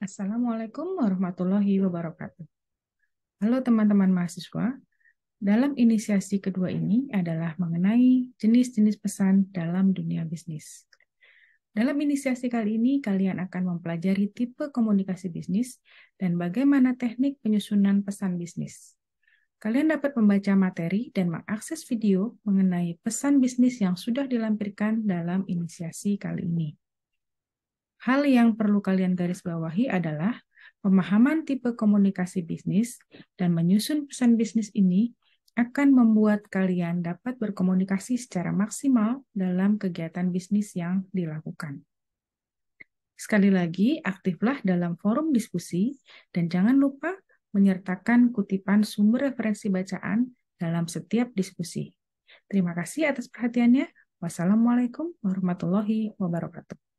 Assalamualaikum warahmatullahi wabarakatuh. Halo teman-teman mahasiswa, dalam inisiasi kedua ini adalah mengenai jenis-jenis pesan dalam dunia bisnis. Dalam inisiasi kali ini, kalian akan mempelajari tipe komunikasi bisnis dan bagaimana teknik penyusunan pesan bisnis. Kalian dapat membaca materi dan mengakses video mengenai pesan bisnis yang sudah dilampirkan dalam inisiasi kali ini. Hal yang perlu kalian garis bawahi adalah pemahaman tipe komunikasi bisnis dan menyusun pesan bisnis ini akan membuat kalian dapat berkomunikasi secara maksimal dalam kegiatan bisnis yang dilakukan. Sekali lagi, aktiflah dalam forum diskusi dan jangan lupa menyertakan kutipan sumber referensi bacaan dalam setiap diskusi. Terima kasih atas perhatiannya. Wassalamualaikum warahmatullahi wabarakatuh.